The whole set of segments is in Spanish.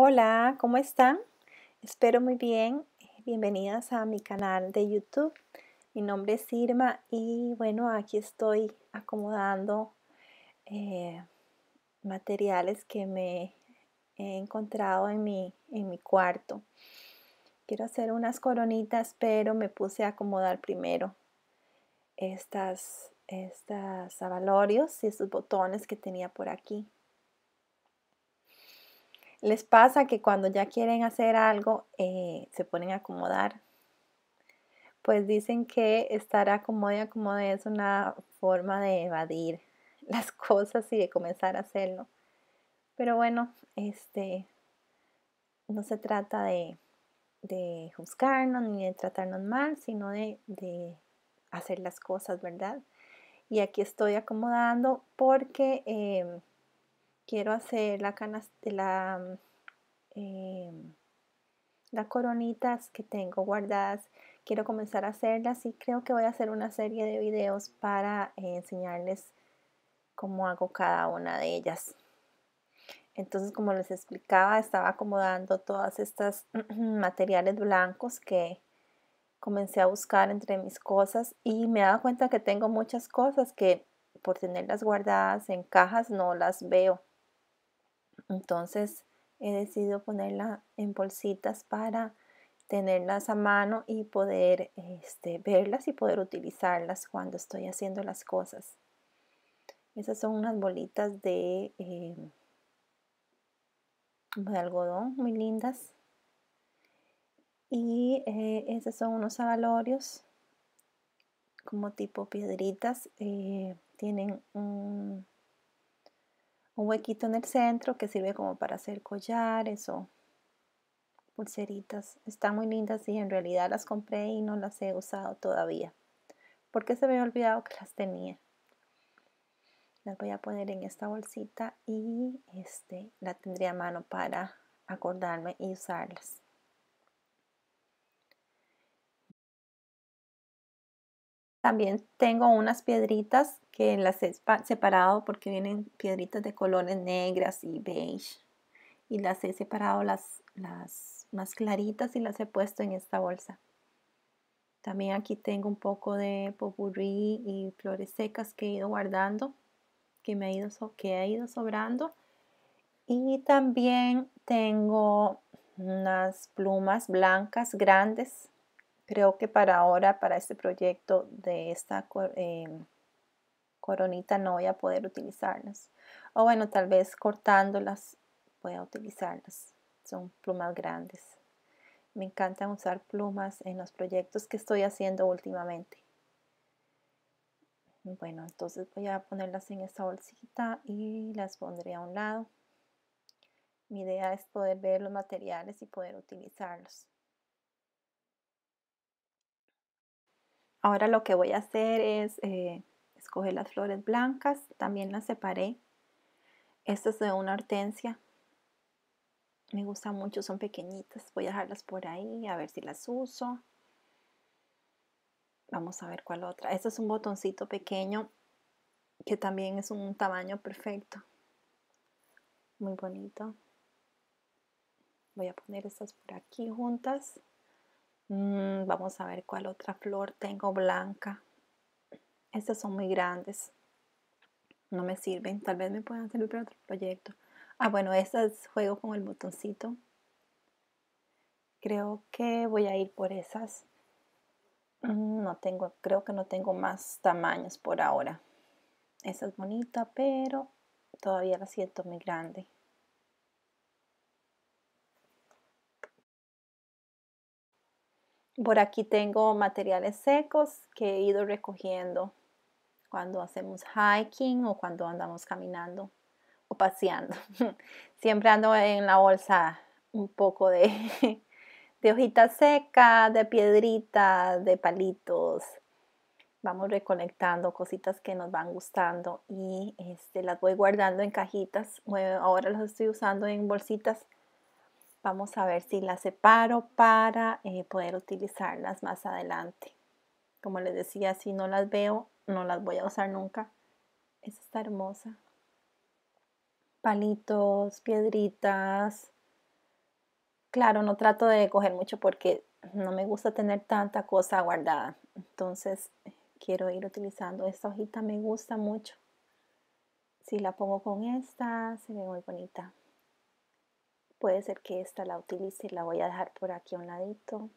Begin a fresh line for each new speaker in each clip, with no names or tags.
Hola, ¿cómo están? Espero muy bien. Bienvenidas a mi canal de YouTube. Mi nombre es Irma y bueno, aquí estoy acomodando eh, materiales que me he encontrado en mi, en mi cuarto. Quiero hacer unas coronitas, pero me puse a acomodar primero estas, estas abalorios y estos botones que tenía por aquí. Les pasa que cuando ya quieren hacer algo, eh, se ponen a acomodar. Pues dicen que estar y acomode es una forma de evadir las cosas y de comenzar a hacerlo. Pero bueno, este, no se trata de, juzgarnos ni de tratarnos mal, sino de, hacer las cosas, ¿verdad? Y aquí estoy acomodando porque em, quiero hacer la canasta, la, em, las coronitas que tengo guardadas. Quiero comenzar a hacerlas y creo que voy a hacer una serie de videos para eh, enseñarles cómo hago cada una de ellas. Entonces, como les explicaba, estaba acomodando todas estas materiales blancos que comencé a buscar entre mis cosas y me he dado cuenta que tengo muchas cosas que por tenerlas guardadas en cajas no las veo. Entonces he decidido ponerla en bolsitas para tenerlas a mano y poder este, verlas y poder utilizarlas cuando estoy haciendo las cosas. Esas son unas bolitas de, eh, algodón muy lindas. Y eh, esas esos son unos abalorios como tipo piedritas. Eh, tienen un, un huequito en el centro que sirve como para hacer collares o pulseritas. Están muy lindas y en realidad las compré y no las he usado todavía. Porque se me ha olvidado que las tenía. Las voy a poner en esta bolsita y este, la tendría a mano para acordarme y usarlas. También tengo unas piedritas que las he separado porque vienen piedritas de colores negras y beige. Y las he separado las, las más claritas y las he puesto en esta bolsa. También aquí tengo un poco de popurrí y flores secas que he ido guardando, que me ha ido, que ha ido sobrando. Y también tengo unas plumas blancas grandes. Creo que para ahora, para este proyecto de esta eh, coronita no voy a poder utilizarlas. O bueno, tal vez cortándolas a utilizarlas. Son plumas grandes. Me encantan usar plumas en los proyectos que estoy haciendo últimamente. Bueno, entonces voy a ponerlas en esta bolsita y las pondré a un lado. Mi idea es poder ver los materiales y poder utilizarlos. Ahora lo que voy a hacer es eh, Escoge las flores blancas, también las separé. Esta es de una hortensia. Me gusta mucho, son pequeñitas. Voy a dejarlas por ahí, a ver si las uso. Vamos a ver cuál otra. Este es un botoncito pequeño que también es un tamaño perfecto. Muy bonito. Voy a poner estas por aquí juntas. Mm, vamos a ver cuál otra flor tengo blanca estas son muy grandes, no me sirven, tal vez me puedan servir para otro proyecto. Ah, bueno, estas juego con el botoncito. Creo que voy a ir por esas. Mm, no tengo, creo que no tengo más tamaños por ahora. Esta es bonita, pero todavía la siento muy grande. Por aquí tengo materiales secos que he ido recogiendo cuando hacemos hiking o cuando andamos caminando o paseando. Siempre ando en la bolsa un poco de, de hojitas secas, de piedrita, de palitos. Vamos recolectando cositas que nos van gustando y este, las voy guardando en cajitas. Ahora las estoy usando en bolsitas Vamos a ver si las separo para eh, poder utilizarlas más adelante. Como les decía, si no las veo, no las voy a usar nunca. Esta está hermosa. Palitos, piedritas. Claro, no trato de coger mucho porque no me gusta tener tanta cosa guardada. Entonces eh, quiero ir utilizando esta hojita, me gusta mucho. Si la pongo con esta, se ve muy bonita. Puede ser que esta la utilice, y la voy a dejar por aquí a un ladito.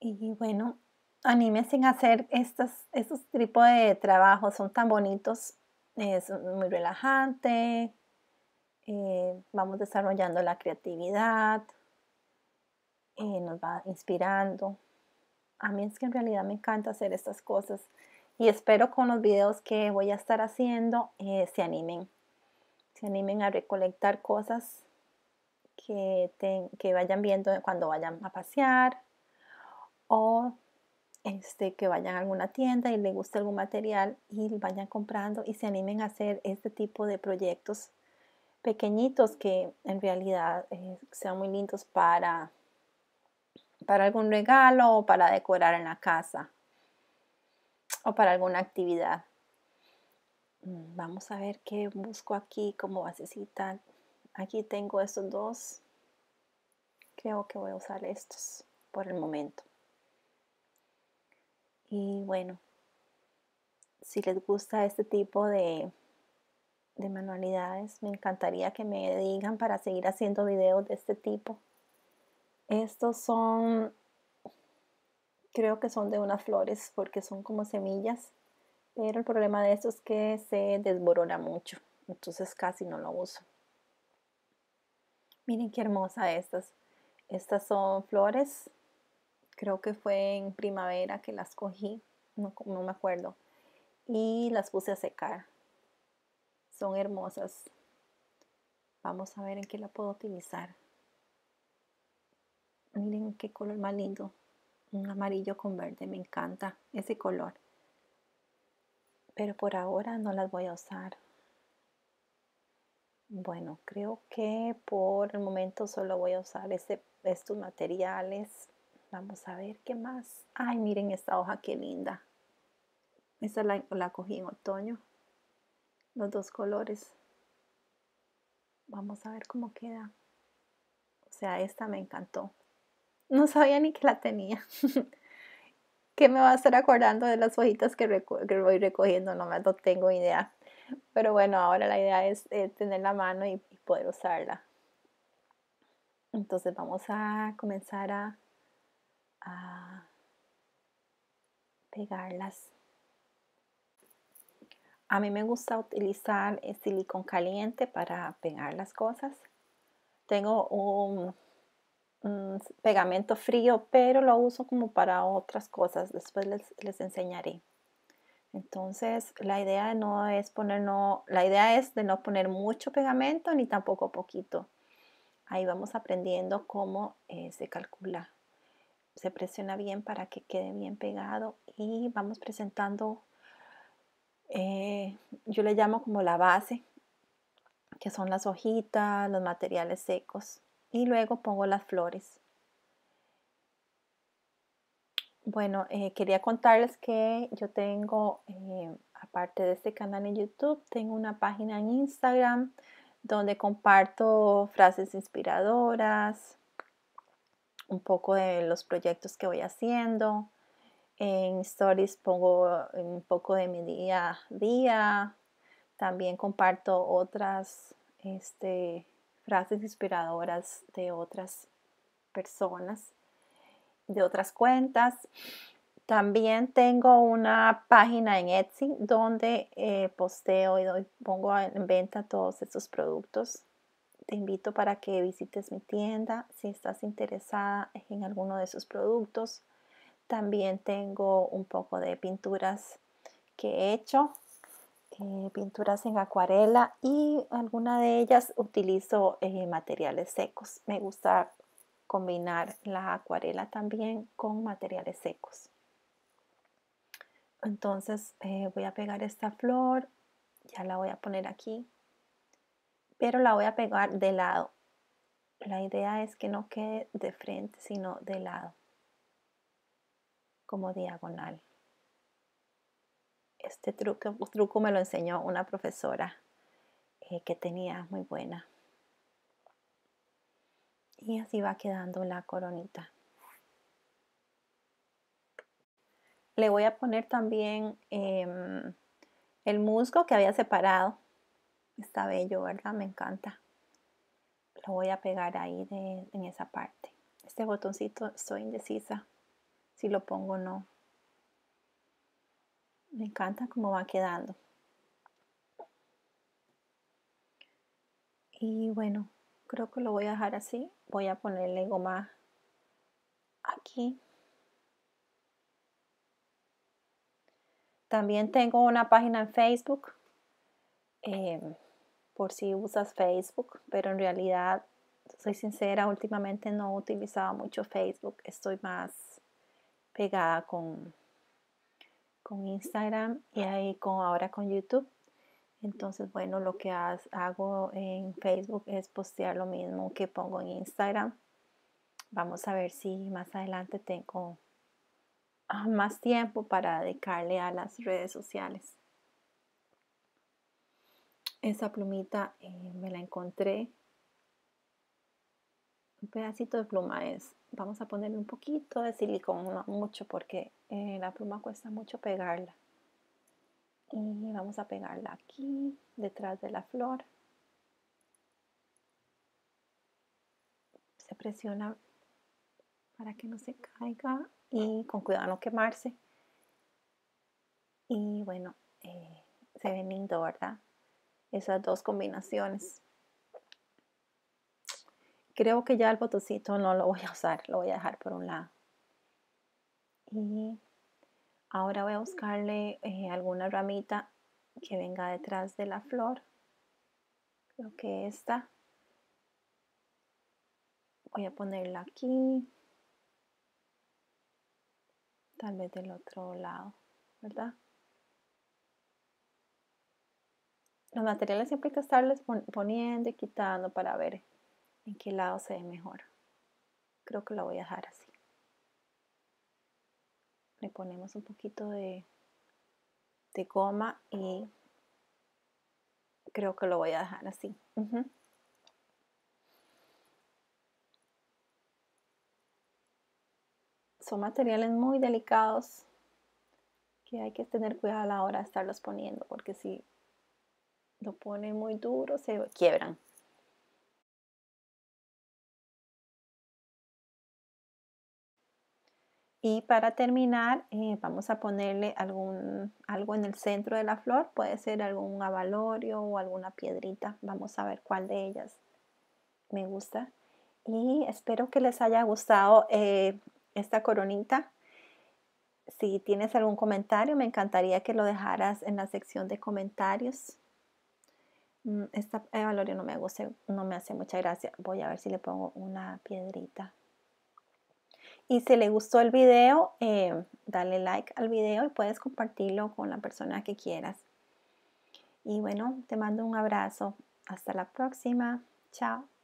Y bueno, anímense a hacer estos, estos tipos de trabajos, son tan bonitos, es muy relajante, eh, vamos desarrollando la creatividad, eh, nos va inspirando. A mí es que en realidad me encanta hacer estas cosas y espero con los videos que voy a estar haciendo eh, se animen se animen a recolectar cosas que, vayan viendo cuando vayan a pasear o este, que vayan a alguna tienda y les guste algún material y vayan comprando y se animen a hacer este tipo de proyectos pequeñitos que en realidad eh, sean muy lindos para, para algún regalo o para decorar en la casa o para alguna actividad. Mm, vamos a ver qué busco aquí como basecita. Aquí tengo estos dos. Creo que voy a usar estos por el momento. Y bueno, si les gusta este tipo de, de manualidades, me encantaría que me digan para seguir haciendo videos de este tipo. Estos son, creo que son de unas flores porque son como semillas pero el problema de esto es que se desborona mucho, entonces casi no lo uso. Miren qué hermosa estas. Estas son flores. Creo que fue en primavera que las cogí, no, no me acuerdo. Y las puse a secar. Son hermosas. Vamos a ver en qué la puedo utilizar. Miren qué color más lindo. Un amarillo con verde, me encanta ese color pero por ahora no las voy a usar. Bueno, creo que por el momento solo voy a usar este, estos materiales. Vamos a ver qué más. Ay, miren esta hoja, qué linda. Esta la, la cogí en otoño. Los dos colores. Vamos a ver cómo queda. O sea, esta me encantó. No sabía ni que la tenía. ¿Qué me va a estar acordando de las hojitas que, voy recogiendo, no, no tengo idea. Pero bueno, ahora la idea es eh, tener la mano y, poder usarla. Entonces vamos a comenzar a, a pegarlas. A mí me gusta utilizar silicón caliente para pegar las cosas. Tengo un, Mm, pegamento frío, pero lo uso como para otras cosas. Después les, enseñaré. Entonces, la idea no es poner no, la idea es de no poner mucho pegamento ni tampoco poquito. Ahí vamos aprendiendo cómo eh, se calcula. Se presiona bien para que quede bien pegado y vamos presentando, eh, yo le llamo como la base, que son las hojitas, los materiales secos y luego pongo las flores. Bueno, eh, quería contarles que yo tengo, eh, aparte de este canal en YouTube, tengo una página en Instagram donde comparto frases inspiradoras, un poco de los proyectos que voy haciendo. En stories pongo eh, un poco de mi día a día. También comparto otras este, frases inspiradoras de otras personas, de otras cuentas. También tengo una página en Etsy donde eh, posteo y pongo en venta todos estos productos. Te invito para que visites mi tienda si estás interesada en alguno de esos productos. También tengo un poco de pinturas que he hecho eh, pinturas en acuarela y alguna de ellas utilizo eh, materiales secos. Me gusta combinar la acuarela también con materiales secos. Entonces eh, voy a pegar esta flor, ya la voy a poner aquí, pero la voy a pegar de lado. La idea es que no quede de frente, sino de lado, como diagonal este truco, truco me lo enseñó una profesora eh, que tenía muy buena. Y así va quedando la coronita. Le voy a poner también em, el musgo que había separado. Está bello, ¿verdad? Me encanta. Lo voy a pegar ahí en esa parte. Este botoncito estoy indecisa si lo pongo o no. Me encanta cómo va quedando. Y bueno, creo que lo voy a dejar así. Voy a ponerle goma aquí. También tengo una página en Facebook, eh, por si usas Facebook, pero en realidad, soy sincera, últimamente no he utilizado mucho Facebook. Estoy más pegada con con Instagram y ahí con, ahora con YouTube. Entonces, bueno, lo que hago en Facebook es postear lo mismo que pongo en Instagram. Vamos a ver si más adelante tengo ah, más tiempo para dedicarle a las redes sociales. Esa plumita eh, me la encontré. Un pedacito de pluma es. Vamos a ponerle un poquito de silicón, no mucho porque eh, la pluma cuesta mucho pegarla. Y vamos a pegarla aquí, detrás de la flor. Se presiona para que no se caiga y con cuidado no quemarse. Y bueno, eh, se ven lindo, ¿verdad? Esas dos combinaciones. Creo que ya el botoncito no lo voy a usar, lo voy a dejar por un lado y ahora voy a buscarle eh, alguna ramita que venga detrás de la flor creo que esta voy a ponerla aquí tal vez del otro lado verdad los materiales siempre hay que estarles poniendo y quitando para ver en qué lado se ve mejor creo que lo voy a dejar así le ponemos un poquito de, de goma y creo que lo voy a dejar así. Son materiales muy delicados que hay que tener cuidado a la hora de estarlos poniendo porque si lo pone muy duro se quiebran. Y para terminar, eh, vamos a ponerle algún, algo en el centro de la flor, puede ser algún avalorio o alguna piedrita, vamos a ver cuál de ellas me gusta. Y espero que les haya gustado eh, esta coronita. Si tienes algún comentario, me encantaría que lo dejaras en la sección de comentarios. Mm, esta eh, avalorio no me, gusta, no me hace mucha gracia. Voy a ver si le pongo una piedrita. Y si le gustó el video, eh, dale like al video y puedes compartirlo con la persona que quieras. Y bueno, te mando un abrazo. Hasta la próxima. Chao.